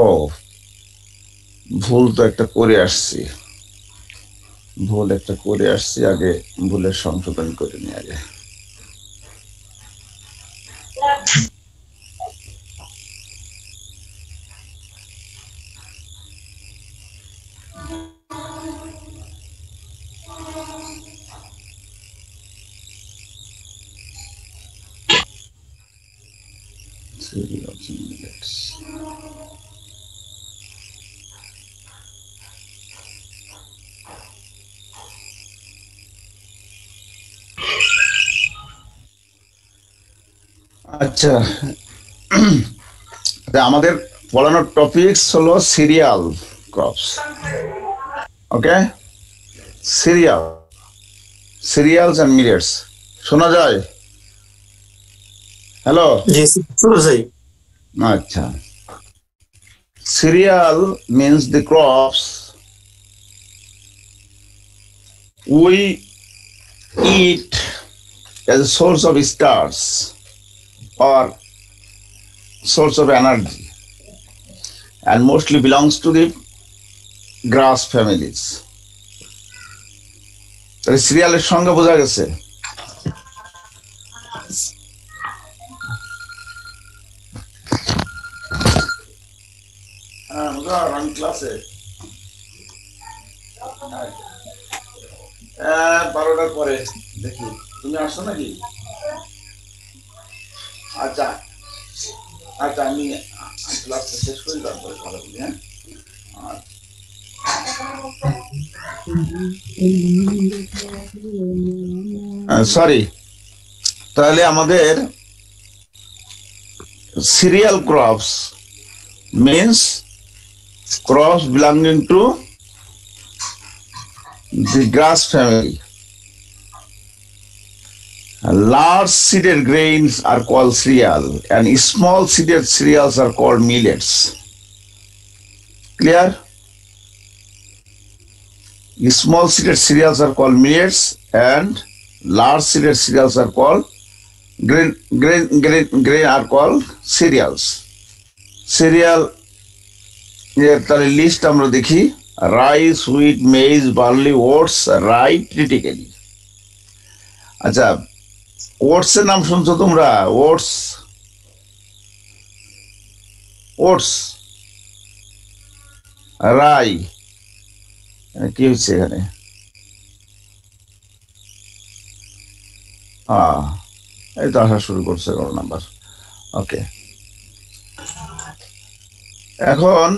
ও ভুল তো একটা করে আসছি ভুল একটা করে আসছি আগে ভুলের সংশোধন করে নি আগে আচ্ছা আমাদের পড়ানোর টপিকস হলো cereal crops okay cereal cereals and millets শোনা যায় হ্যালো আচ্ছা cereal means the crops we eat as source source of or source of energy and mostly belongs to the grass families. তাহলে সিরিয়ালের সঙ্গে বোঝা গেছে ক্লাসে বারোটার পরে দেখি তুমি আসছো নাকি আচ্ছা আচ্ছা আমি ক্লাসটা শেষ করি তারপরে হ্যাঁ সরি তাহলে আমাদের cereal crops means crops belonging to the grass family Large seeded grains are called cereal and small seeded cereals are called millets. Clear? Small seeded cereals are called millets and large seeded cereals are called grain, grain, grain, grain are called cereals. Cereal এর তাহলে list আমরা দেখি rice wheat maize barley oats right critically আচ্ছা oats এর নাম শুনছো তোমরা oats oats রাই কি হচ্ছে এখানে এই তো আসা শুরু করছে কোনো নাম্বার ওকে এখন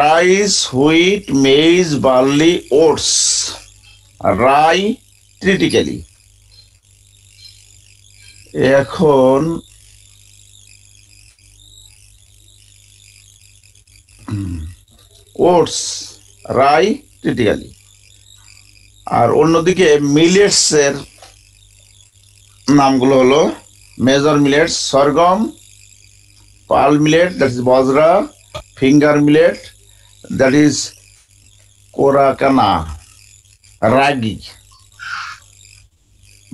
rice wheat maize barley oats rye critically এখন ওটস রাই ক্রিটিক্যালি আর অন্যদিকে মিলেটসের নামগুলো হলো major millets sorghum pearl millet that is bajra finger millet that is coracana ragi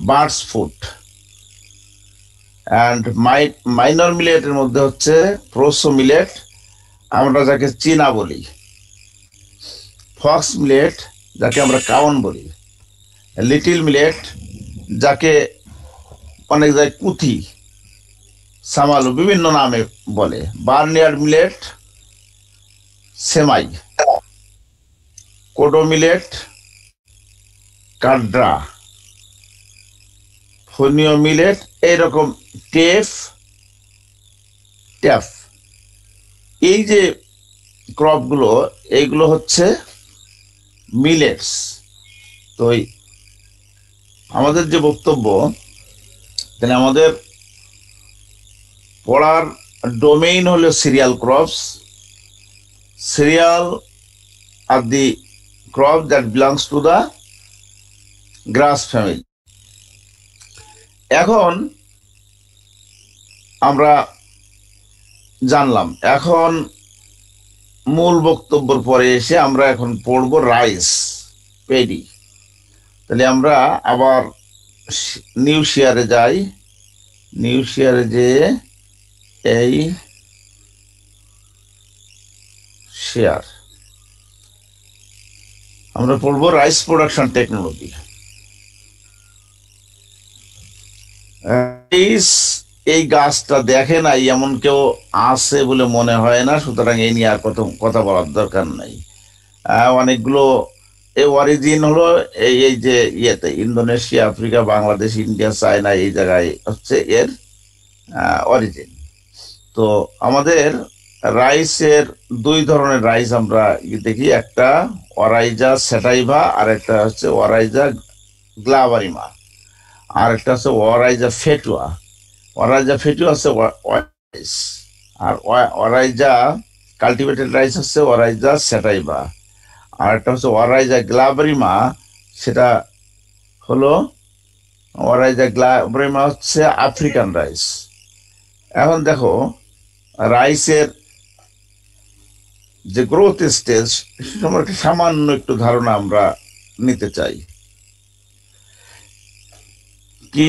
birds food and minor মিলেটের মধ্যে হচ্ছে প্রোসো মিলেট আমরা যাকে চীনা বলি ফক্স মিলেট যাকে আমরা কাউন বলি লিটিল মিলেট যাকে অনেক জায়গায় কুথি সামালু বিভিন্ন নামে বলে বার্নিয়ার মিলেট সেমাই কোডো মিলেট কাড্রা ফোনিও মিলেট এরকম টেফ ট্যাফ এই যে ক্রপগুলো এইগুলো হচ্ছে মিলেটস তো আমাদের যে বক্তব্য তাহলে আমাদের পড়ার ডোমেইন হলো সিরিয়াল ক্রপস সিরিয়াল আর the crop that belongs to the grass family এখন আমরা জানলাম এখন মূল বক্তব্যর পরে এসে আমরা এখন পড়ব রাইস পেডি তাহলে আমরা আবার নিউ শেয়ারে যাই নিউ শেয়ারে যে এই শেয়ার আমরা পড়ব রাইস প্রোডাকশন টেকনোলজি রাইস এই গাছটা দেখে নাই এমন কেউ আছে বলে মনে হয় না সুতরাং এই নিয়ে আর কত কথা বলার দরকার নাই অনেকগুলো এই অরিজিন হলো এই এই যে ইয়েতে Indonesia Africa Bangladesh India China এই জায়গায় হচ্ছে এর অরিজিন তো আমাদের রাইসের দুই ধরনের রাইস আমরা দেখি একটা অরাইজা স্যাটাইভা আর একটা হচ্ছে অরাইজা গ্লাভারিমা আর একটা হচ্ছে অরাইজা ফেটুয়া অরাইজা ফেটু আছে ওয়াইস আর অরাইজা কাল্টিভেটেড রাইস হচ্ছে অরাইজা স্যাটাইবা আর একটা হচ্ছে অরাইজা গ্লাবরিমা সেটা হলো অরাইজা গ্লাবরিমা হচ্ছে আফ্রিকান রাইস এখন দেখো রাইসের যে গ্রোথ স্টেজ সম্পর্কে সামান্য একটু ধারণা আমরা নিতে চাই কি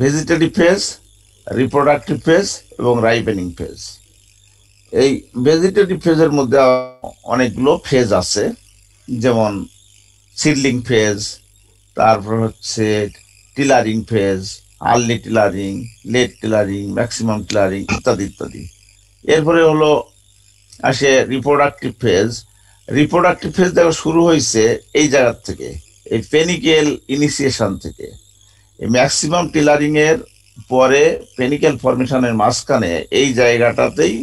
ভেজিটেটিভ ফেজ রিপ্রোডাক্টিভ ফেজ এবং রাইপেনিং ফেজ এই ভেজিটেটিভ ফেজের মধ্যে অনেকগুলো ফেজ আছে যেমন সিডলিং ফেজ তারপর হচ্ছে tillering phase early tillering late tillering maximum tillering ইত্যাদি ইত্যাদি এরপরে হলো আসে রিপ্রোডাক্টিভ ফেজ রিপ্রোডাক্টিভ ফেজ দেখো শুরু হয়েছে এই জায়গার থেকে এই পেনিকেল ইনিসিয়েশন থেকে ম্যাক্সিমাম টেলারিং এর পরে পেনিক্যাল ফরমেশনের মাঝখানে এই জায়গাটাতেই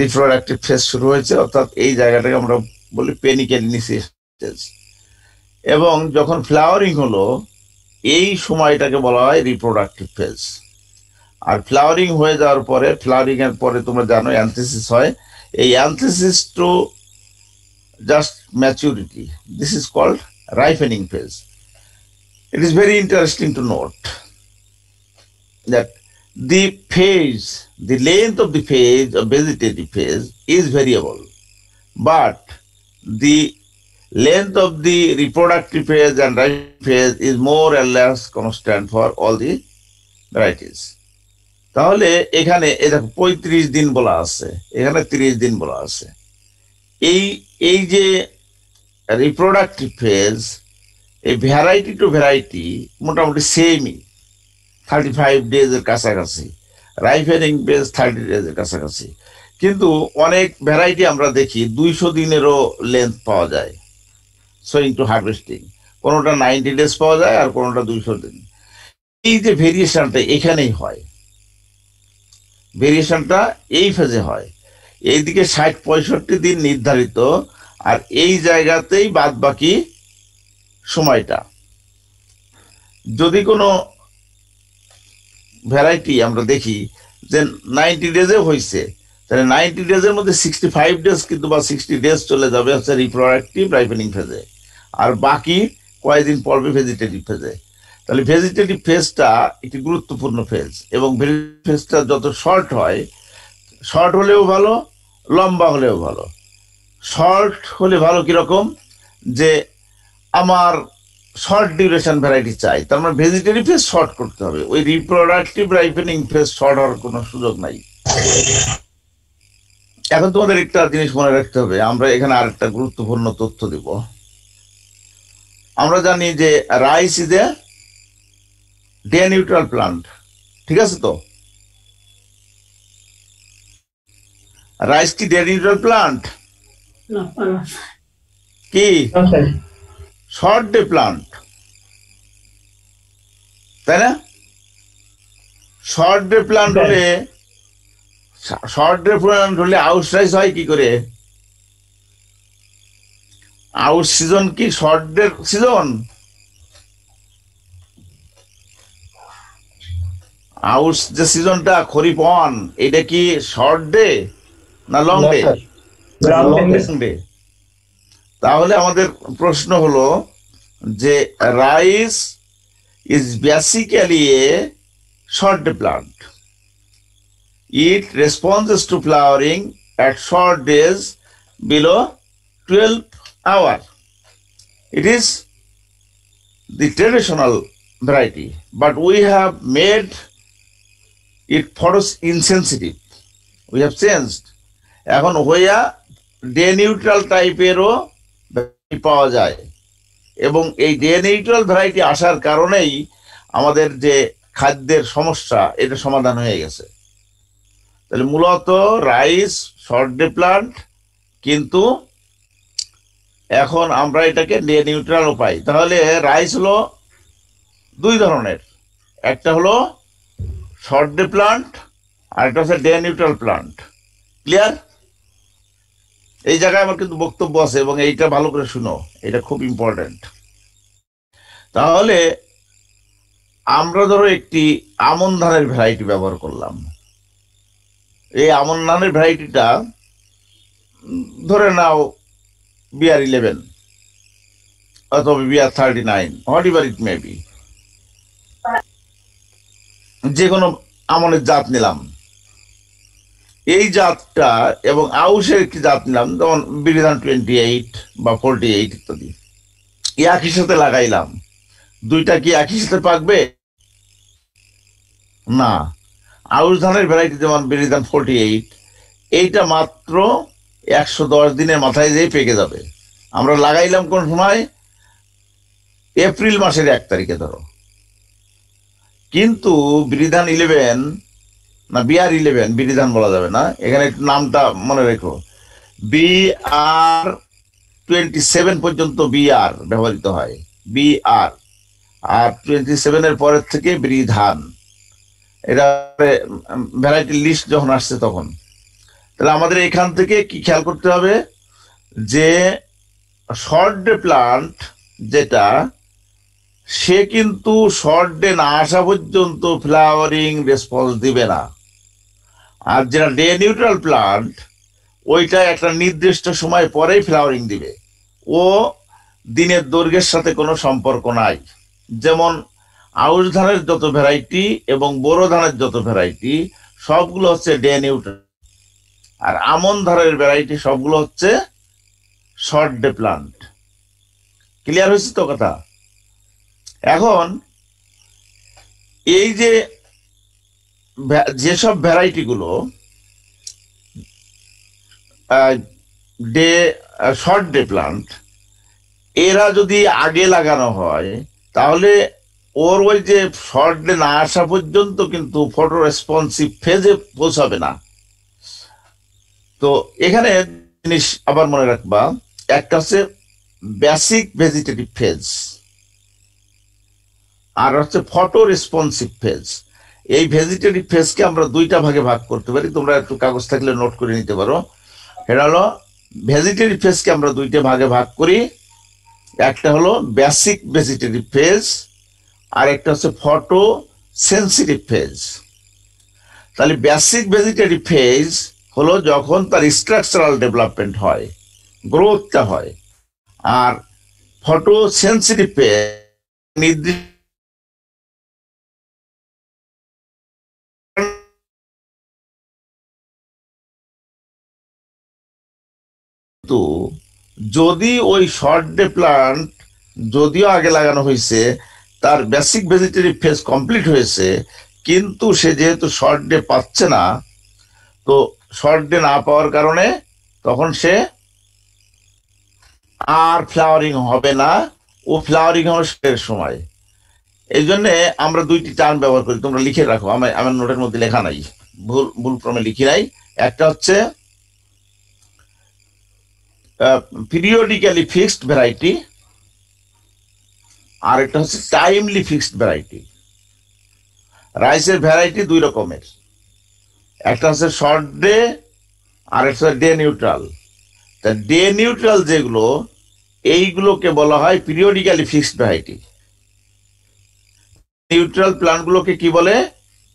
রিপ্রোডাক্টিভ ফেস শুরু হয়েছে অর্থাৎ এই জায়গাটাকে আমরা বলি পেনিক্যাল ইনিসিয়েটেজ এবং যখন ফ্লাওয়ারিং হলো এই সময়টাকে বলা হয় রিপ্রোডাক্টিভ ফেস আর ফ্লাওয়ারিং হয়ে যাওয়ার পরে ফ্লাওয়ারিং এর পরে তোমরা জানো অ্যান্থিসিস হয় এই anthesis to just maturity this is called ripening phase It is very interesting to note that the phase, the length of the phase a vegetative phase is variable, but the length of the reproductive phase and ripe phase is more or less constant for all the varieties. তাহলে এখানে এটা পঁয়ত্রিশ দিন বলা আছে এখানে তিরিশ দিন বলা আছে এই এই যে রিপ্রোডাক্টিভ ফেজ এই ভ্যারাইটি টু ভ্যারাইটি মোটামুটি সেমই থার্টি ফাইভ ডেজের কাছাকাছি রাইফেলিং বেজ থার্টি ডেজের কাছাকাছি কিন্তু অনেক ভ্যারাইটি আমরা দেখি দুইশো দিনেরও লেন্থ পাওয়া যায় সোয়িং টু হারভেস্টিং কোনোটা নাইনটি ডেজ পাওয়া যায় আর কোনোটা দুইশো দিন এই যে ভেরিয়েশনটা এখানেই হয় ভেরিয়েশনটা এই ফেজে হয় এইদিকে ষাট পঁয়ষট্টি দিন নির্ধারিত আর এই জায়গাতেই বাদ বাকি সময়টা যদি কোনো ভ্যারাইটি আমরা দেখি যে নাইনটি ডেজে হয়েছে তাহলে নাইনটি ডেজের মধ্যে সিক্সটি ফাইভ ডেজ কিন্তু বা সিক্সটি ডেজ চলে যাবে হচ্ছে রিপ্রোডাক্টিভ রাইফেনিং ফেজে আর বাকি কয়েকদিন পড়বে ভেজিটেটিভ ফেজে তাহলে ভেজিটেটিভ ফেজটা একটি গুরুত্বপূর্ণ ফেজ এবং ফেজটা যত শর্ট হয় শর্ট হলেও ভালো লম্বা হলেও ভালো শর্ট হলে ভালো কীরকম যে আমার শর্ট ডিউরেশন ভ্যারাইটি চাই তার মানে ভেজিটেরি ফেস শর্ট করতে হবে ওই রিপ্রোডাক্টিভ রাইফেনিং ফেস শর্ট হওয়ার কোনো সুযোগ নাই এখন তোমাদের একটা জিনিস মনে রাখতে হবে আমরা এখানে আরেকটা গুরুত্বপূর্ণ তথ্য দেব আমরা জানি যে rice is a day neutral plant ঠিক আছে তো রাইস কি ডে নিউট্রাল প্লান্ট কি শর্ট ডে প্লান্ট তাই না শর্ট ডে প্লান্ট হলে হ্যাঁ। শর্ট ডে প্লান্ট হলে আউট সাইজ হয় কি করে আউট সিজন কি শর্ট ডে সিজন আউট যে সিজনটা খরিফ অন এটা কি শর্ট ডে না লং ডে লং ডে তাহলে আমাদের প্রশ্ন হলো যে rice is basically a short plant it responses to flowering at short days below twelve hour it is traditional variety but we have made it force insensitive we have changed এখন হইয়া day neutral টাইপেরও পাওয়া যায় এবং এই DNA equal variety আসার কারণেই আমাদের যে খাদ্যের সমস্যা এটা সমাধান হয়ে গেছে তাহলে মূলত রাইস শর্ট ডে প্লান্ট কিন্তু এখন আমরা এটাকে ডে পাই তাহলে রাইস হলো দুই ধরনের একটা হলো শর্ট ডে প্লান্ট আর একটা হচ্ছে ডে নিউট্রাল প্লান্ট ক্লিয়ার এই জায়গায় আমার কিন্তু বক্তব্য আছে এবং এইটা ভালো করে শুনো এটা খুব ইম্পর্টেন্ট তাহলে আমরা ধরো একটি আমন ধানের ভ্যারাইটি ব্যবহার করলাম এই আমন ধানের ভ্যারাইটিটা ধরে নাও বিআর ইলেভেন অথবা BR thirty nine whatever it maybe যে কোনো আমনের জাত নিলাম এই জাতটা এবং আউশের একটি জাত নিলাম যেমন বিরিধান টোয়েন্টি এইট বা ফোরটি এইট ইত্যাদি একই সাথে লাগাইলাম দুইটা কি একই সাথে পাকবে না আউশ ধানের ভ্যারাইটি যেমন বিরিধান ফোরটি এইট এইটা মাত্র একশো দশ দিনের মাথায় যেয়ে পেকে যাবে আমরা লাগাইলাম কোন সময় এপ্রিল মাসের এক তারিখে ধরো কিন্তু বিরিধান ইলেভেন না বিআর ইলেভেন বিরিধান বলা যাবে না এখানে একটু নামটা মনে রেখো বিআর টোয়েন্টি সেভেন পর্যন্ত বিআর ব্যবহৃত হয় বিআর আর টোয়েন্টি সেভেনের পরের থেকে বিধান এটা ভ্যারাইটি লিস্ট যখন আসছে তখন তাহলে আমাদের এখান থেকে কি খেয়াল করতে হবে যে শর্ট ডে প্লান্ট যেটা সে কিন্তু শর্ট ডে না আসা পর্যন্ত ফ্লাওয়ারিং রেসপন্স দিবে না আর যেটা ডে নিউট্রাল প্লান্ট ওইটা একটা নির্দিষ্ট সময় পরেই ফ্লাওয়ারিং দিবে ও দিনের দৈর্ঘ্যের সাথে কোনো সম্পর্ক নাই যেমন আউশ ধানের যত ভ্যারাইটি এবং বোরো ধানের যত ভ্যারাইটি সবগুলো হচ্ছে ডে নিউট্রাল আর আমন ধানের ভ্যারাইটি সবগুলো হচ্ছে শর্ট ডে প্লান্ট ক্লিয়ার হয়েছে তো কথা এখন এই যে যেসব ভ্যারাইটিগুলো ডে শর্ট ডে প্লান্ট এরা যদি আগে লাগানো হয় তাহলে ওর ওই যে শর্ট ডে না আসা পর্যন্ত কিন্তু ফটো রেসপন্সিভ ফেজে পৌঁছাবে না তো এখানে জিনিস আবার মনে রাখবা একটা হচ্ছে বেসিক ভেজিটেটিভ ফেজ আর হচ্ছে ফটো রেসপন্সিভ ফেজ এই ভেজিটেরি ফেসকে আমরা দুইটা ভাগে ভাগ করতে পারি তোমরা একটু কাগজ থাকলে নোট করে নিতে পারো সেটা হলো ভেজিটেরি ফেসকে আমরা দুইটা ভাগে ভাগ করি একটা হলো বেসিক ভেজিটেরি ফেজ আর একটা হচ্ছে ফটো সেন্সিটিভ ফেজ তাহলে বেসিক ভেজিটেরি ফেজ হলো যখন তার স্ট্রাকচারাল ডেভেলপমেন্ট হয় গ্রোথটা হয় আর ফটো সেন্সিটিভ ফেজ নির্দিষ্ট কিন্তু যদি ওই শর্ট ডে প্লান্ট যদিও আগে লাগানো হয়েছে তার বেসিক ভেজিটেরি ফেজ কমপ্লিট হয়েছে কিন্তু সে যেহেতু শর্ট ডে পাচ্ছে না তো শর্ট ডে না পাওয়ার কারণে তখন সে আর ফ্লাওয়ারিং হবে না ও ফ্লাওয়ারিং হবে শেষ সময় এই জন্যে আমরা দুইটি টার্ম ব্যবহার করি তোমরা লিখে রাখো আমার আমার নোটের মধ্যে লেখা নাই ভুল ভুল ক্রমে লিখি নাই একটা হচ্ছে পিরিয়ডিক্যালি ফিক্সড ভ্যারাইটি আর একটা হচ্ছে টাইমলি ফিক্সড ভ্যারাইটি রাইসের ভ্যারাইটি দুই রকমের একটা হচ্ছে শর্ট ডে আর একটা হচ্ছে ডে নিউট্রাল তা ডে নিউট্রাল যেগুলো এইগুলোকে বলা হয় পিরিয়ডিক্যালি ফিক্সড ভ্যারাইটি নিউট্রাল প্লান্টগুলোকে কি বলে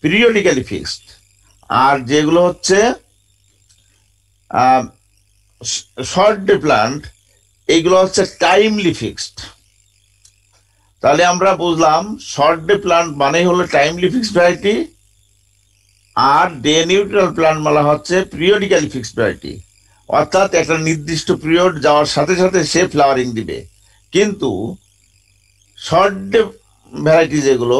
পিরিয়ডিক্যালি ফিক্সড আর যেগুলো হচ্ছে শর্ট ডে প্ল্যান্ট এইগুলো হচ্ছে টাইমলি ফিক্সড তাহলে আমরা বুঝলাম শর্ট ডে প্ল্যান্ট মানেই হলো টাইমলি ফিক্সড ভ্যারাইটি আর ডে নিউট্রাল প্ল্যান্ট মালা হচ্ছে পিরিয়ডিক্যালি ফিক্সড ভ্যারাইটি অর্থাৎ একটা নির্দিষ্ট পিরিয়ড যাওয়ার সাথে সাথে সে ফ্লাওয়ারিং দিবে কিন্তু শর্ট ডে ভ্যারাইটি যেগুলো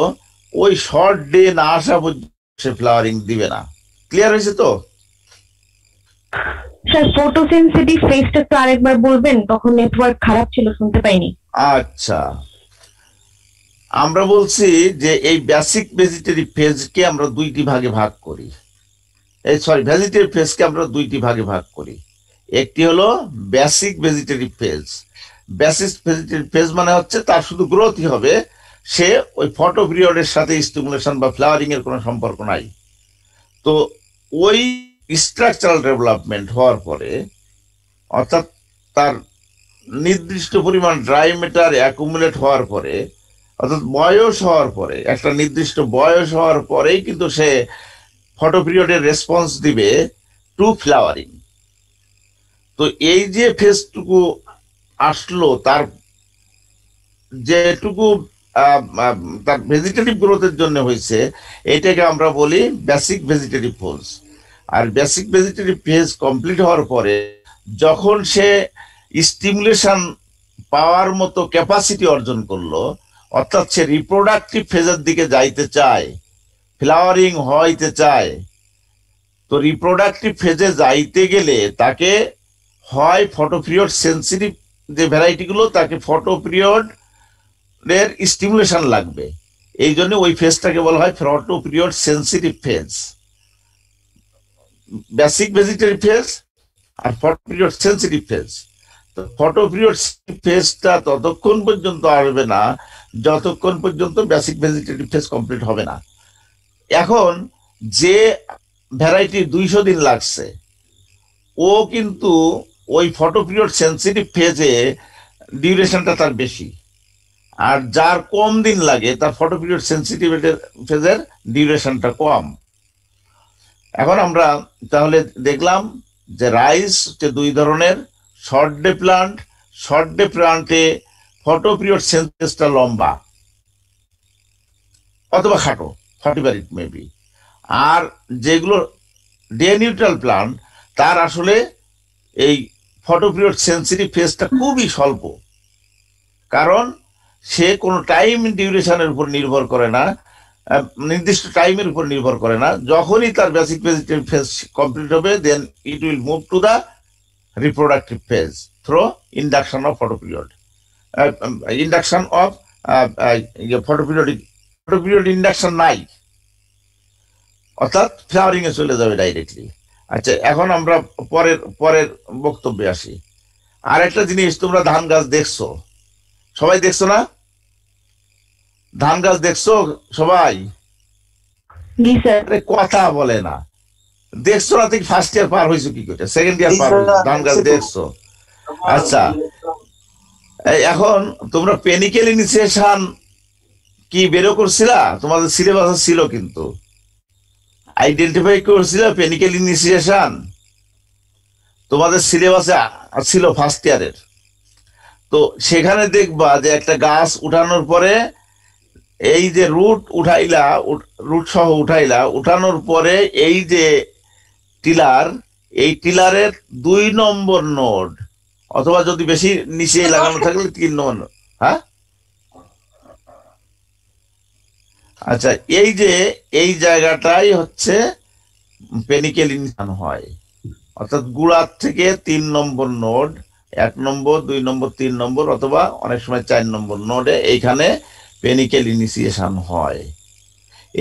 ওই শর্ট ডে না আসা পর্যন্ত সে ফ্লাওয়ারিং দিবে না ক্লিয়ার হয়েছে তো স্যার ফটোসেনসিটিভ ফেসটা একটু আরেকবার বলবেন তখন নেটওয়ার্ক খারাপ ছিল শুনতে পাইনি আচ্ছা আমরা বলছি যে এই বেসিক ভেজিটেরি ফেজকে আমরা দুইটি ভাগে ভাগ করি এই সরি ভেজিটেরি ফেজকে আমরা দুইটি ভাগে ভাগ করি একটি হলো বেসিক ভেজিটেরি ফেজ বেসিক ভেজিটেরি ফেজ মানে হচ্ছে তার শুধু গ্রোথই হবে সে ওই ফটো পিরিয়ডের সাথে স্টিমুলেশন বা ফ্লাওয়ারিং এর কোনো সম্পর্ক নাই তো ওই স্ট্রাকচারাল ডেভেলপমেন্ট হওয়ার পরে অর্থাৎ তার নির্দিষ্ট পরিমাণ ড্রাই ম্যাটার অ্যাকুমুলেট হওয়ার পরে অর্থাৎ বয়স হওয়ার পরে একটা নির্দিষ্ট বয়স হওয়ার পরেই কিন্তু সে ফটো পিরিয়ডের রেসপন্স দিবে টু ফ্লাওয়ারিং তো এই যে ফেসটুকু আসলো তার যেটুকু তার ভেজিটেটিভ গ্রোথের জন্য হয়েছে এটাকে আমরা বলি বেসিক ভেজিটেটিভ ফোর্স আর বেসিক ভেজিটেটিভ ফেজ কমপ্লিট হওয়ার পরে যখন সে স্টিমুলেশন পাওয়ার মতো ক্যাপাসিটি অর্জন করলো অর্থাৎ সে রিপ্রোডাক্টিভ ফেজের দিকে যাইতে চায় ফ্লাওয়ারিং হইতে চায় তো রিপ্রোডাক্টিভ ফেজে যাইতে গেলে তাকে হয় ফটোপিরিয়ড সেন্সিটিভ যে ভ্যারাইটিগুলো তাকে ফটোপিরিয়ড এর স্টিমুলেশন লাগবে এই জন্য ওই ফেজটাকে বলা হয় ফটোপিরিয়ড সেন্সিটিভ ফেজ বেসিক ভেজিটারি ফেজ আর ফটো পিরিয়ড সেন্সিটিভ ফেজ তো ফটো পিরিয়ড ফেজটা ততক্ষণ পর্যন্ত আসবে না যতক্ষণ পর্যন্ত বেসিক ভেজিটেরি ফেজ কমপ্লিট হবে না এখন যে ভ্যারাইটি দুইশো দিন লাগছে ও কিন্তু ওই ফটো পিরিয়ড সেন্সিটিভ ফেজে ডিউরেশনটা তার বেশি আর যার কম দিন লাগে তার ফটো পিরিয়ড সেন্সিটিভ ফেজের ডিউরেশনটা কম এখন আমরা তাহলে দেখলাম যে রাইস যে দুই ধরনের short day plant short day প্লান্টে ফটো পিরিয়ড সেন্সেসটা লম্বা অথবা খাটো হোয়াটিভার ইট মেবি আর যেগুলো ডে নিউট্রাল প্লান্ট তার আসলে এই ফটো পিরিয়ড সেন্সিটিভ ফেসটা খুবই স্বল্প কারণ সে কোনো টাইম ডিউরেশনের উপর নির্ভর করে না নির্দিষ্ট টাইমের উপর নির্ভর করে না যখনই তার বেসিক ভেজিটেবল ফেজ কমপ্লিট হবে then it will move to the reproductive phase through induction of photoperiod induction of photoperiodic photoperiod induction নাই অর্থাৎ ফ্লাওয়ারিংয়ে চলে যাবে ডাইরেক্টলি আচ্ছা এখন আমরা পরের পরের বক্তব্যে আসি আর একটা জিনিস তোমরা ধান গাছ দেখছো সবাই দেখছো না ধান গাছ দেখছো সবাই কথা বলে না দেখছো না তুমি ফার্স্ট ইয়ার পার হয়েছো কি করছে সেকেন্ড ইয়ার পার ধান গাছ দেখছো আচ্ছা এখন তোমরা পেনিকেল ইনিসিয়েশন কি বেরো করছিলা তোমাদের সিলেবাস ছিল কিন্তু আইডেন্টিফাই করছিল পেনিকেল ইনিসিয়েশন তোমাদের সিলেবাসে ছিল ফার্স্ট ইয়ারের তো সেখানে দেখবা যে একটা গাছ উঠানোর পরে এই যে রুট উঠাইলা রুট সহ উঠাইলা উঠানোর পরে এই যে টিলার এই টিলারের দুই নম্বর নোড অথবা যদি বেশি নিচে লাগানো থাকলে তিন নম্বর হ্যাঁ আচ্ছা এই যে এই জায়গাটাই হচ্ছে পেনিকেল ইনসান হয় অর্থাৎ গুড়ার থেকে তিন নম্বর নোড এক নম্বর দুই নম্বর তিন নম্বর অথবা অনেক সময় চার নম্বর নোডে এইখানে পেনিকেল ইনিসিয়েশন হয়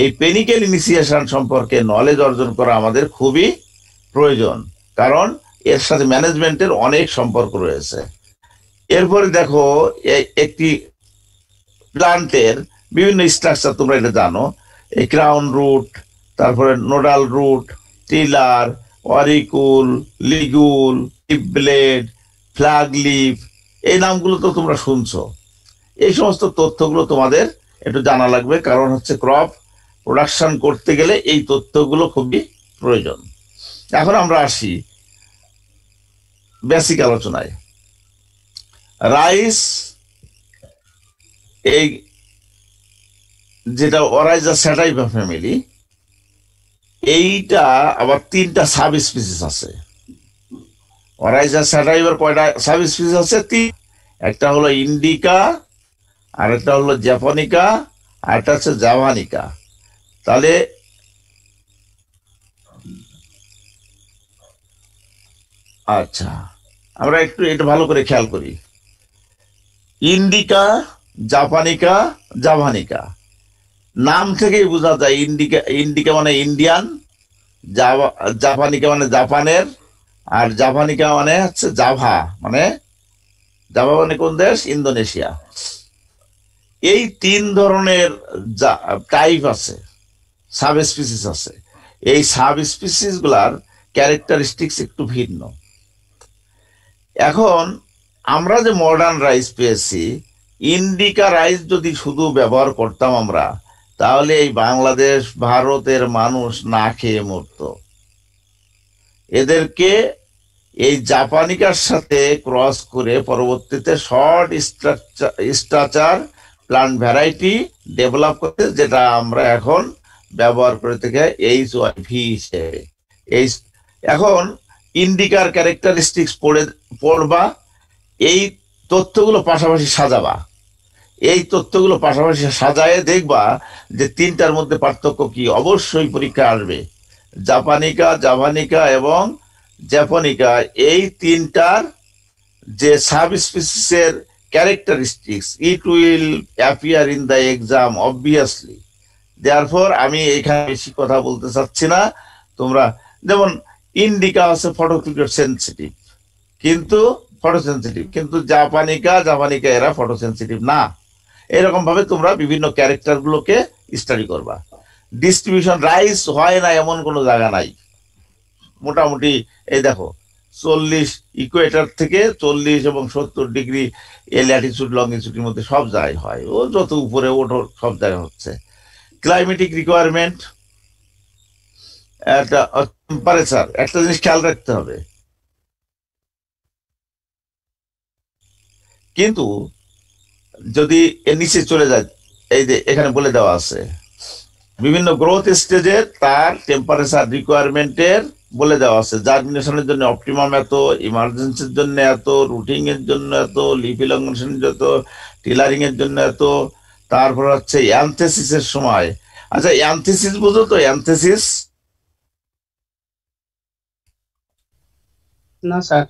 এই পেনিকেল ইনিসিয়েশন সম্পর্কে নলেজ অর্জন করা আমাদের খুবই প্রয়োজন কারণ এর সাথে ম্যানেজমেন্টের অনেক সম্পর্ক রয়েছে এরপরে দেখো একটি প্লান্টের বিভিন্ন স্ট্রাকচার তোমরা এটা জানো এই ক্রাউন রুট তারপরে nodal root tiller auricle ligule blade flag leaf এই নামগুলো তো তোমরা শুনছো এই সমস্ত তথ্যগুলো তোমাদের একটু জানা লাগবে কারণ হচ্ছে ক্রপ প্রোডাকশন করতে গেলে এই তথ্যগুলো খুবই প্রয়োজন এখন আমরা আসি বেসিক আলোচনায় রাইস এই যেটা অরাইজা স্যাটাইভা ফ্যামিলি এইটা আবার তিনটা সাব স্পিসিস আছে অরাইজা স্যাটাইভার কয়টা সাব স্পিসিস আছে তিন একটা হলো ইন্ডিকা আর একটা হলো জাপানিকা আর একটা হচ্ছে জাভানিকা তাহলে আচ্ছা আমরা একটু এটা ভালো করে খেয়াল করি ইন্ডিকা জাপানিকা জাভানিকা নাম থেকেই বোঝা যায় ইন্ডিকা ইন্ডিকা মানে ইন্ডিয়ান জাপানিকা মানে জাপানের আর জাপানিকা মানে হচ্ছে জাভা মানে জাভা মানে কোন দেশ ইন্দোনেশিয়া এই তিন ধরনের টাইপ আছে সাব স্পিসিস আছে এই সাব স্পিসিস গুলার ক্যারেক্টারিস্টিক্স একটু ভিন্ন এখন আমরা যে মডার্ন রাইস পেয়েছি ইন্ডিকা রাইস যদি শুধু ব্যবহার করতাম আমরা তাহলে এই বাংলাদেশ ভারতের মানুষ না খেয়ে মরত এদেরকে এই জাপানিকার সাথে ক্রস করে পরবর্তীতে short structure plant variety develop করতে যেটা আমরা এখন ব্যবহার করে থেকে এইচ ওয়াই ভি হিসেবে এইচ এখন ইন্ডিকার ক্যারেক্টারিস্টিক্স পড়ে পড়বা এই তথ্যগুলো পাশাপাশি সাজাবা এই তথ্যগুলো পাশাপাশি সাজায়ে দেখবা যে তিনটার মধ্যে পার্থক্য কি অবশ্যই পরীক্ষা আসবে জাপানিকা জাপানিকা এবং জাপানিকা এই তিনটার যে সাব স্পিসিসের characteristics. It will in the exam obviously obviously. Therefore, আমি এখানে বেশি কথা বলতে চাচ্ছি না তোমরা যেমন ইন্ডিকা আছে ফটোক্লিকার সেন্সিটিভ কিন্তু ফটোসেন্সিটিভ কিন্তু জাপানিকা জাপানিকা এরা ফটোসেন্সিটিভ না এরকম ভাবে তোমরা বিভিন্ন ক্যারেক্টার গুলোকে স্টাডি করবা ডিস্ট্রিবিউশন রাইস হয় না এমন কোনো জায়গা নাই মোটামুটি এই দেখো চল্লিশ ইকুয়েটার থেকে চল্লিশ এবং সত্তর ডিগ্রি এ লং লঙ্গিচিউডের মধ্যে সব জায়গায় হয় ও যত উপরে ওঠো সব জায়গায় হচ্ছে ক্লাইমেটিক রিকোয়ারমেন্ট একটা টেম্পারেচার একটা জিনিস খেয়াল রাখতে হবে কিন্তু যদি এর নিচে চলে যায় এই যে এখানে বলে দেওয়া আছে বিভিন্ন গ্রোথ স্টেজে তার টেম্পারেচার রিকোয়ারমেন্টের বলে দেওয়া আছে জার্মিনেশনের জন্য অপটিমাম এত ইমার্জেন্সির জন্য এত রুটিং এর জন্য এত লিপি লিপ জন্য এত টিলারিং এর জন্য এত তারপর হচ্ছে অ্যান্থেসিসের সময় আচ্ছা অ্যান্থেসিস বুঝো তো অ্যান্থেসিস না স্যার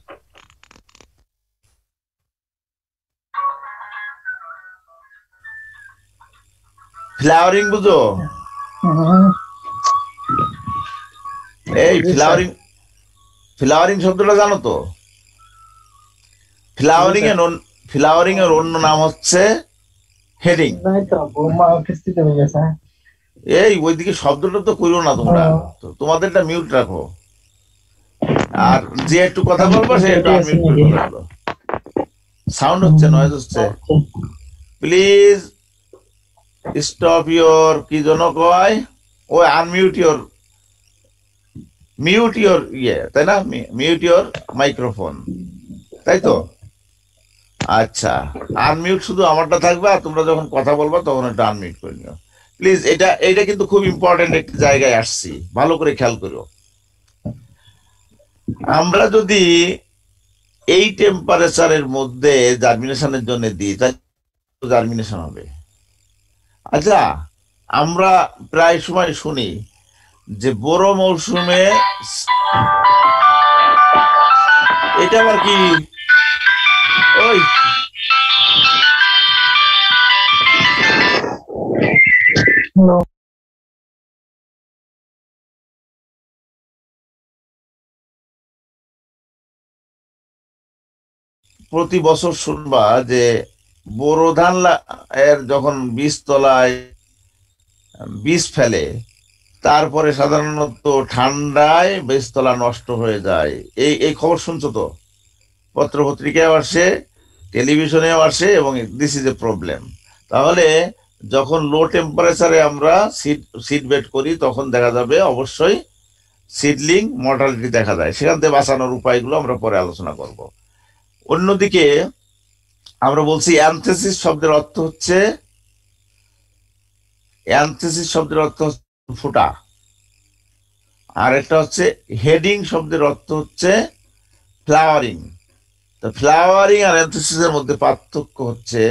ফ্লাওয়ারিং বুঝো হ্যাঁ। এই ফ্লাওয়ারিং ফ্লাওয়ারিং শব্দটা জানো তো ফ্লাওয়ারিং এর ফ্লাওয়ারিং এর অন্য নাম হচ্ছে হেডিং হ্যাঁ? এই ওইদিকে শব্দটা তো করিও না তোমরা তোমাদেরটা মিউট রাখো আর যে একটু কথা বলবো সে সাউন্ড হচ্ছে নয়েজ হচ্ছে প্লিজ স্টপ ইওর কি জন্য কয় ওই আনমিউট ইওর মিউট ইওর ইয়ে তাই না মিউট ইওর মাইক্রোফোন তাই তো আচ্ছা আনমিউট শুধু আমারটা থাকবে আর তোমরা যখন কথা বলবা তখন এটা আনমিউট করে নিও প্লিজ এটা এটা কিন্তু খুব ইম্পর্টেন্ট একটি জায়গায় আসছি ভালো করে খেয়াল করো আমরা যদি এই টেম্পারেচারের মধ্যে জার্মিনেশনের জন্য দিই তাহলে জার্মিনেশন হবে আচ্ছা আমরা প্রায় সময় শুনি যে বড় মৌসুমে এটা আবার কি ওই প্রতি বছর শুনবা যে বোরো ধান এর যখন বীজ তলায় বীজ ফেলে তারপরে সাধারণত ঠান্ডায় বেস্তলা নষ্ট হয়ে যায় এই এই খবর শুনছো তো পত্র পত্রিকায় আসে টেলিভিশনেও আসে এবং দিস ইজ এ প্রবলেম তাহলে যখন লো টেম্পারেচারে আমরা সিট সিট বেড করি তখন দেখা যাবে অবশ্যই সিডলিং মর্টালিটি দেখা যায় সেখান থেকে বাঁচানোর উপায়গুলো আমরা পরে আলোচনা করব অন্যদিকে আমরা বলছি অ্যান্থেসিস শব্দের অর্থ হচ্ছে অ্যান্থেসিস শব্দের অর্থ হচ্ছে ফুটা আর একটা হচ্ছে হেডিং শব্দের অর্থ হচ্ছে ফ্লাওয়ারিং তো ফ্লাওয়ারিং আর অ্যান্থোসিসের মধ্যে পার্থক্য হচ্ছে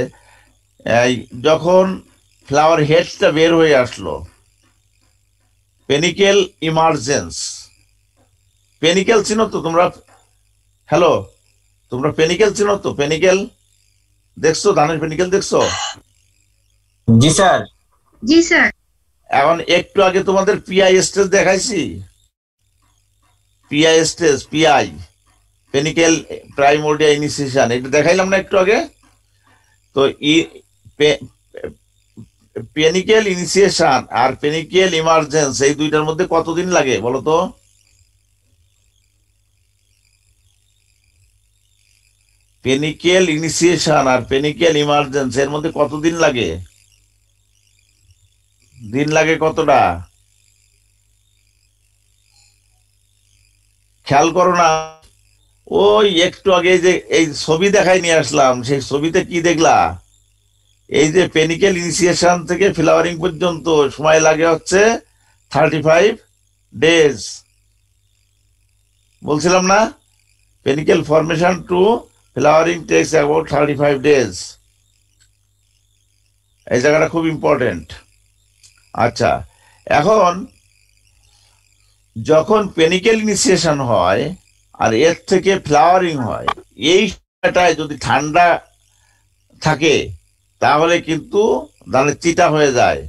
যখন ফ্লাওয়ার হেডটা বের হয়ে আসলো পেনিকেল ইমার্জেন্স পেনিকেল চিনো তো তোমরা হ্যালো তোমরা পেনিকেল চিনো তো পেনিকেল দেখছো ধানের পেনিকেল দেখছো জি স্যার জি স্যার এখন একটু আগে তোমাদের পিআই স্টেজ দেখাইছি PI stage PI panicle primordia initiation এটা দেখাইলাম না একটু আগে তো ই পেনিক্যাল ইনিসিয়েশন আর পেনিক্যাল ইমার্জেন্স এই দুইটার মধ্যে কতদিন লাগে বলো তো পেনিক্যাল ইনিসিয়েশন আর পেনিক্যাল ইমার্জেন্স এর মধ্যে কতদিন লাগে দিন লাগে কতটা খেয়াল করো না ওই একটু আগে যে এই ছবি দেখাই নিয়ে আসলাম সেই ছবিতে কি দেখলা এই যে পেনিকেল ইনিসিয়েশন থেকে ফ্লাওয়ারিং পর্যন্ত সময় লাগে হচ্ছে থার্টি ফাইভ ডেজ বলছিলাম না panicle formation to flowering takes about thirty five days এই জায়গাটা খুব ইম্পর্টেন্ট আচ্ছা এখন যখন পেনিকেল ইনিসিয়েশন হয় আর এর থেকে ফ্লাওয়ারিং হয় এই সময়টায় যদি ঠান্ডা থাকে তাহলে কিন্তু দানের চিটা হয়ে যায়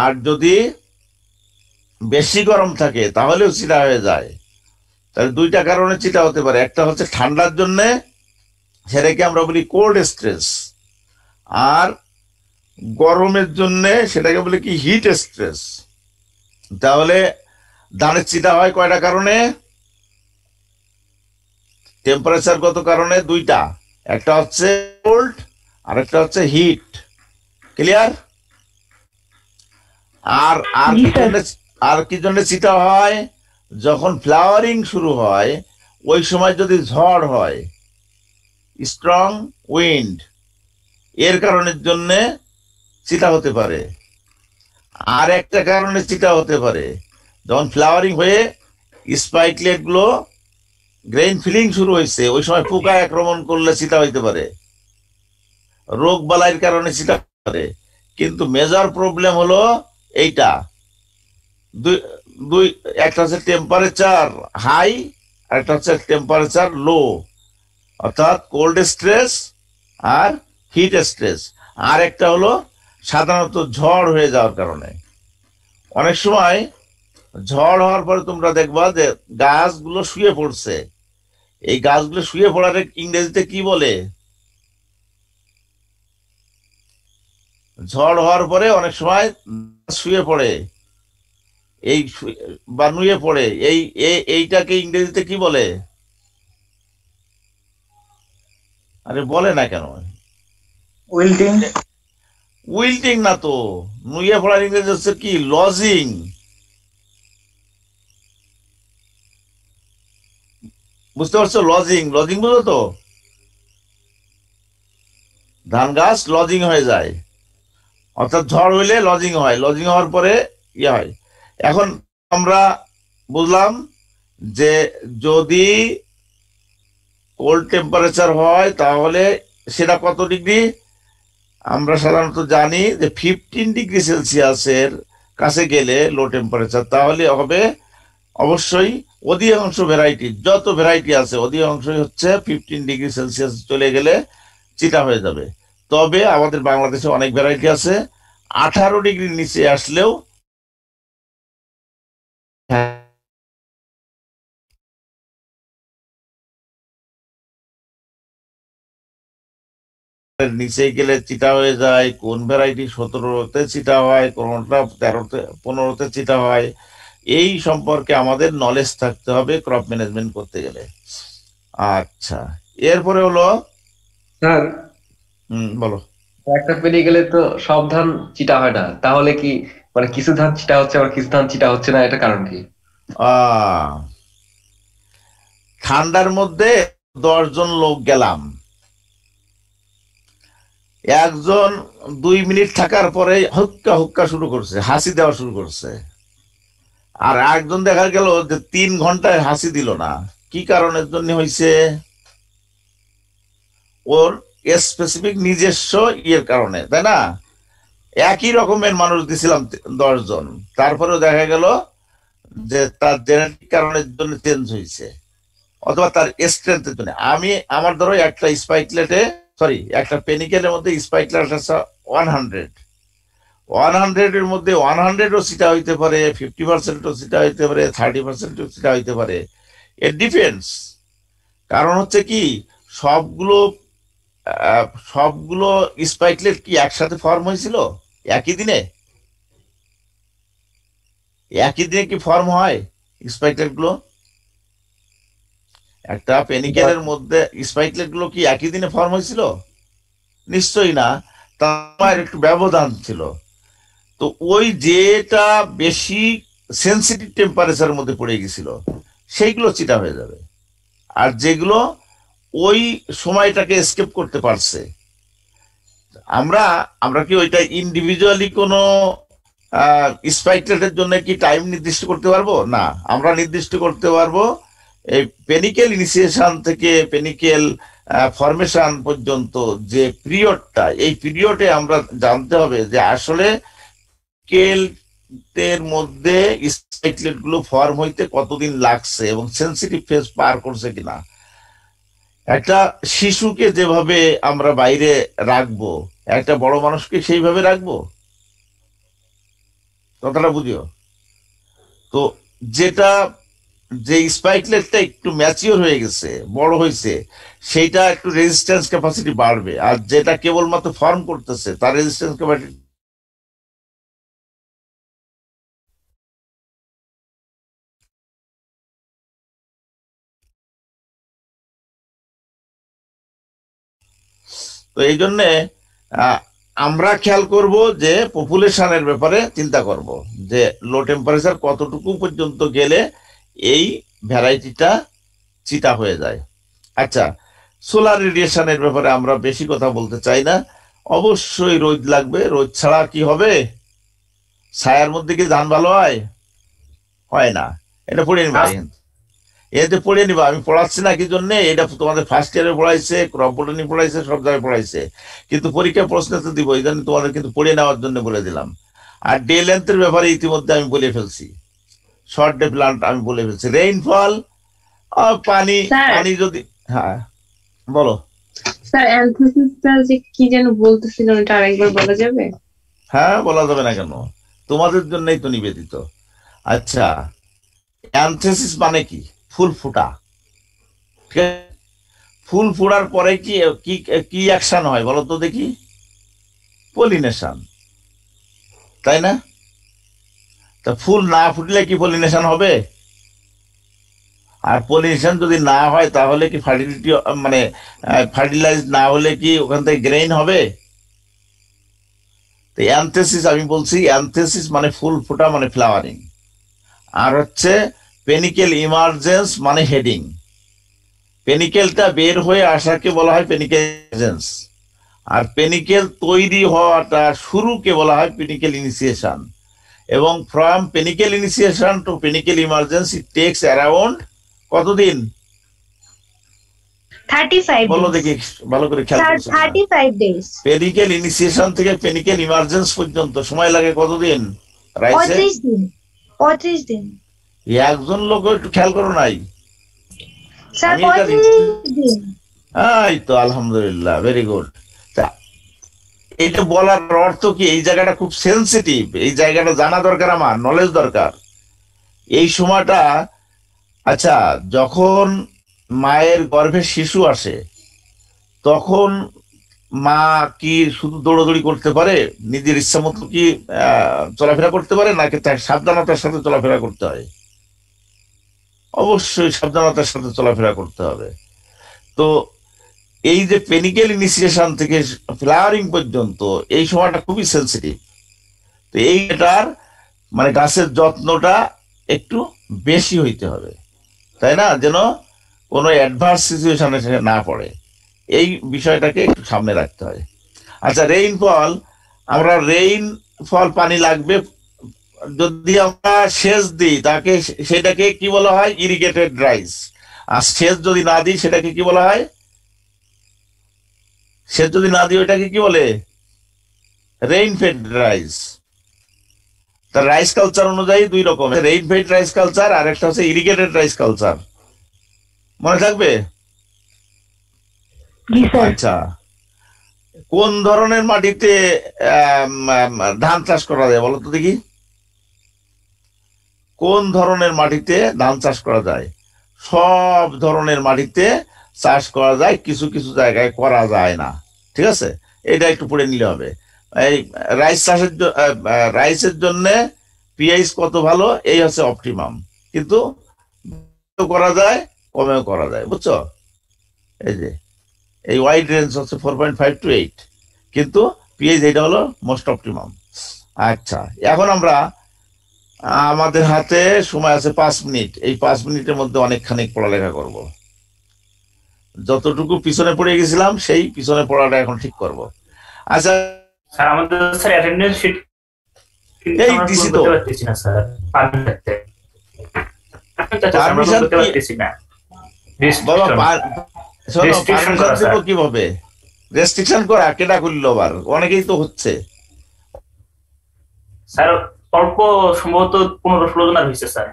আর যদি বেশি গরম থাকে তাহলেও চিটা হয়ে যায় তাহলে দুইটা কারণে চিটা হতে পারে একটা হচ্ছে ঠান্ডার জন্যে সেটাকে আমরা বলি কোল্ড স্ট্রেস আর গরমের জন্য সেটাকে বলে কি হিট স্ট্রেস তাহলে ধানের চিটা হয় কয়টা কারণে টেম্পারেচার গত কারণে দুইটা একটা হচ্ছে কোল্ড আর একটা হচ্ছে হিট ক্লিয়ার আর আর কি জন্য আর কি জন্য চিটা হয় যখন ফ্লাওয়ারিং শুরু হয় ওই সময় যদি ঝড় হয় স্ট্রং উইন্ড এর কারণের জন্যে চিতা হতে পারে আর একটা কারণে চিতা হতে পারে যখন ফ্লাওয়ারিং হয়ে স্পাইকলেট গুলো গ্রেন ফিলিং শুরু হয়েছে ওই সময় পোকা আক্রমণ করলে চিতা হইতে পারে রোগ বালাইয়ের কারণে চিতা পারে কিন্তু মেজর প্রবলেম হলো এইটা দুই দুই একটা হচ্ছে টেম্পারেচার হাই আর একটা হচ্ছে টেম্পারেচার লো অর্থাৎ কোল্ড স্ট্রেস আর হিট স্ট্রেস আর একটা হলো সাধারণত ঝড় হয়ে যাওয়ার কারণে অনেক সময় ঝড় হওয়ার পরে তোমরা দেখবা যে গাছগুলো শুয়ে পড়ছে এই গাছগুলো শুয়ে পড়ার ইংরেজিতে কি বলে ঝড় হওয়ার পরে অনেক সময় শুয়ে পড়ে এই বা নুয়ে পড়ে এই এইটাকে ইংরেজিতে কি বলে আরে বলে না কেন উইল্টিং উইল্টিং না তো নুইয়া ফলার ইংরেজি হচ্ছে কি লজিং বুঝতে পারছো লজিং লজিং বুঝো তো ধান গাছ লজিং হয়ে যায় অর্থাৎ ঝড় হইলে লজিং হয় লজিং হওয়ার পরে ইয়ে হয় এখন আমরা বুঝলাম যে যদি কোল্ড টেম্পারেচার হয় তাহলে সেটা কত ডিগ্রি আমরা সাধারণত জানি যে ফিফটিন ডিগ্রি সেলসিয়াসের কাছে গেলে লো টেম্পারেচার তাহলে হবে অবশ্যই অধিকাংশ ভ্যারাইটি যত ভ্যারাইটি আছে অধিকাংশই হচ্ছে ফিফটিন ডিগ্রি সেলসিয়াস চলে গেলে চিটা হয়ে যাবে তবে আমাদের বাংলাদেশে অনেক ভ্যারাইটি আছে আঠারো ডিগ্রির নিচে আসলেও নিচে গেলে চিটা হয়ে যায় কোন ভ্যারাইটি সতেরোতে চিটা হয় কোনটা তেরোতে পনেরোতে চিটা হয় এই সম্পর্কে আমাদের নলেজ থাকতে হবে ক্রপ ম্যানেজমেন্ট করতে গেলে আচ্ছা এরপরে হলো স্যার হুম বলো একটা পেরিয়ে গেলে তো সব ধান চিটা হয় না তাহলে কি মানে কিছু ধান চিটা হচ্ছে আবার কিছু ধান চিটা হচ্ছে না এটা কারণ কি ঠান্ডার মধ্যে দশজন লোক গেলাম একজন দুই মিনিট থাকার পরে হুক্কা হুক্কা শুরু করছে হাসি দেওয়া শুরু করছে আর একজন দেখা গেল যে তিন ঘন্টায় হাসি দিল না কি কারণের জন্য হয়েছে ওর স্পেসিফিক নিজস্ব ইয়ের কারণে তাই না একই রকমের মানুষ দিছিলাম দশজন তারপরেও দেখা গেল যে তার জেনেটিক কারণের জন্য চেঞ্জ হয়েছে অথবা তার স্ট্রেংথের জন্য আমি আমার ধরো একটা স্পাইকলেটে সরি একটা পেনিকেলের মধ্যে স্পাইক ক্লাস আসা ওয়ান হান্ড্রেড ওয়ান হান্ড্রেডের মধ্যে ওয়ান হান্ড্রেডও সিটা হইতে পারে ফিফটি পার্সেন্টও সিটা হইতে পারে থার্টি পার্সেন্টও সিটা হইতে পারে এর ডিফেন্স কারণ হচ্ছে কি সবগুলো সবগুলো স্পাইকলেট কি একসাথে ফর্ম হয়েছিল একই দিনে একই দিনে কি ফর্ম হয় স্পাইকলেটগুলো গুলো একটা পেনিকেলের মধ্যে স্পাইকলেট গুলো কি একই দিনে ফর্ম হয়েছিল নিশ্চয়ই না তার একটু ব্যবধান ছিল তো ওই যেটা বেশি সেন্সিটিভ টেম্পারেচার মধ্যে পড়ে গেছিল সেইগুলো চিটা হয়ে যাবে আর যেগুলো ওই সময়টাকে স্কেপ করতে পারছে আমরা আমরা কি ওইটা ইন্ডিভিজুয়ালি কোনো স্পাইকলেটের জন্য কি টাইম নির্দিষ্ট করতে পারবো না আমরা নির্দিষ্ট করতে পারবো এই পেনিকেল ইনিসিয়েশন থেকে পেনিকেল ফরমেশন পর্যন্ত যে পিরিয়ডটা এই পিরিয়ডে আমরা জানতে হবে যে আসলে কেলটের মধ্যে স্পাইকলেট গুলো ফর্ম হইতে কতদিন লাগছে এবং সেন্সিটিভ ফেজ পার করছে কিনা একটা শিশুকে যেভাবে আমরা বাইরে রাখবো একটা বড় মানুষকে সেইভাবে রাখবো কথাটা বুঝিও তো যেটা যে স্পাইকলেটটা একটু ম্যাচিওর হয়ে গেছে বড় হয়েছে সেটা একটু রেজিস্ট্যান্স ক্যাপাসিটি বাড়বে আর যেটা কেবলমাত্র ফর্ম করতেছে তার রেজিস্ট্যান্স ক্যাপাসিটি তো এই জন্যে আমরা খেয়াল করব যে পপুলেশনের ব্যাপারে চিন্তা করব যে লো টেম্পারেচার কতটুকু পর্যন্ত গেলে এই ভ্যারাইটিটা চিতা হয়ে যায় আচ্ছা সোলার রেডিয়েশনের ব্যাপারে আমরা বেশি কথা বলতে চাই না অবশ্যই রোদ লাগবে রোদ ছাড়া কি হবে ছায়ার মধ্যে কি ধান ভালো হয় হয় না এটা পড়ে নিবা এতে পড়ে নিবা আমি পড়াচ্ছি না কি জন্য এটা তোমাদের ফার্স্ট ইয়ারে পড়াইছে ক্রপ বোটানি পড়াইছে সব জায়গায় পড়াইছে কিন্তু পরীক্ষা প্রশ্ন তো দিব এই জন্য তোমাদের কিন্তু পড়ে নেওয়ার জন্য বলে দিলাম আর ডে লেন্থের ব্যাপারে ইতিমধ্যে আমি বলে ফেলছি শর্ট ডে প্লান্ট আমি বলে ফেলছি রেইনফল পানি পানি যদি হ্যাঁ বলো কি যেন হ্যাঁ বলা যাবে না কেন তোমাদের জন্যই তো নিবেদিত আচ্ছা অ্যানথেসিস মানে কি ফুল ফুটা ঠিক আছে ফুল ফোড়ার পরে কি কি কি অ্যাকশন হয় বলো তো দেখি পলিনেশন তাই না তা ফুল না ফুটলে কি পলিনেশন হবে আর পলিনেশন যদি না হয় তাহলে কি ফার্টিলিটি মানে ফার্টিলাইজ না হলে কি ওখান থেকে গ্রেইন হবে তো অ্যান্থেসিস আমি বলছি অ্যান্থেসিস মানে ফুল ফোটা মানে ফ্লাওয়ারিং আর হচ্ছে পেনিকেল ইমার্জেন্স মানে হেডিং পেনিকেলটা বের হয়ে আসাকে বলা হয় পেনিকেল ইমার্জেন্স আর পেনিকেল তৈরি হওয়াটা শুরুকে বলা হয় পেনিকেল ইনিসিয়েশন এবং from panicle initiation to panicle emergency takes around কতদিন করে পেনিক্যাল ইনিশিয়েশন থেকে পর্যন্ত সময় লাগে কতদিন একজন একটু খেয়াল করো এই তো আলহামদুলিল্লাহ ভেরি গুড এটা বলার অর্থ কি এই জায়গাটা খুব সেন্সিটিভ এই জায়গাটা জানা দরকার আমার নলেজ দরকার এই সময়টা আচ্ছা যখন মায়ের গর্ভে শিশু আসে তখন মা কি শুধু দৌড়াদৌড়ি করতে পারে নিজের ইচ্ছা মতো কি চলাফেরা করতে পারে নাকি তার সাবধানতার সাথে চলাফেরা করতে হয় অবশ্যই সাবধানতার সাথে চলাফেরা করতে হবে তো এই যে পেনিক্যাল ইনিসিয়েশন থেকে ফ্লাওয়ারিং পর্যন্ত এই সময়টা খুবই সেন্সিটিভ তো এইটার মানে গাছের যত্নটা একটু বেশি হইতে হবে তাই না যেন কোনো অ্যাডভার্স সিচুয়েশনে সে না পড়ে এই বিষয়টাকে একটু সামনে রাখতে হয় আচ্ছা রেইনফল আমরা রেইনফল পানি লাগবে যদি আমরা সেচ দিই তাকে সেটাকে কি বলা হয় ইরিগেটেড রাইস আর সেচ যদি না দিই সেটাকে কি বলা হয় সে যদি না দিয়ে ওইটাকে কি বলে রেইনফেড রাইস তার রাইস কালচার অনুযায়ী দুই রকম রেইনফেড রাইস কালচার আর একটা হচ্ছে ইরিগেটেড রাইস কালচার মনে থাকবে আচ্ছা কোন ধরনের মাটিতে ধান চাষ করা যায় বলতো দেখি কোন ধরনের মাটিতে ধান চাষ করা যায় সব ধরনের মাটিতে চাষ করা যায় কিছু কিছু জায়গায় করা যায় না ঠিক আছে এটা একটু পড়ে নিলে হবে এই রাইস চাষের রাইসের জন্য পিএইচ কত ভালো এই হচ্ছে অপটিমাম কিন্তু করা যায় কমেও করা যায় বুঝছো এই যে এই ওয়াইড রেঞ্জ হচ্ছে four point five to eight কিন্তু পিএইচ এইটা হলো মোস্ট অপটিমাম আচ্ছা এখন আমরা আমাদের হাতে সময় আছে পাঁচ মিনিট এই পাঁচ মিনিটের মধ্যে অনেকখানি পড়ালেখা করবো যতটুকু পিছনে পড়ে গেছিলাম সেই পিছনে পড়াটা এখন ঠিক করব আচ্ছা স্যার আমাদের স্যার অ্যাটেন্ডেন্স শীট এই দিছি তো স্যার পারমিশন করতে না আচ্ছা, বাবা পারমিশন কিভাবে রেস্ট্রিকশন করা কেটা করলো আবার অনেকেই তো হচ্ছে স্যার অল্প সম্ভবত পনেরো ষোলো জনের হয়েছে স্যার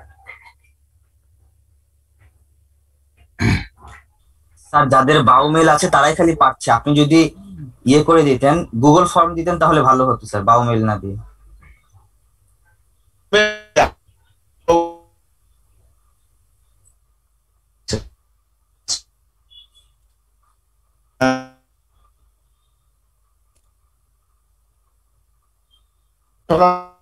স্যার যাদের বাউমেল আছে তারাই খালি পাচ্ছে আপনি যদি ইয়ে করে দিতেন গুগল ফর্ম দিতেন তাহলে ভালো হতো স্যার বাউমেল না দিয়ে Hello.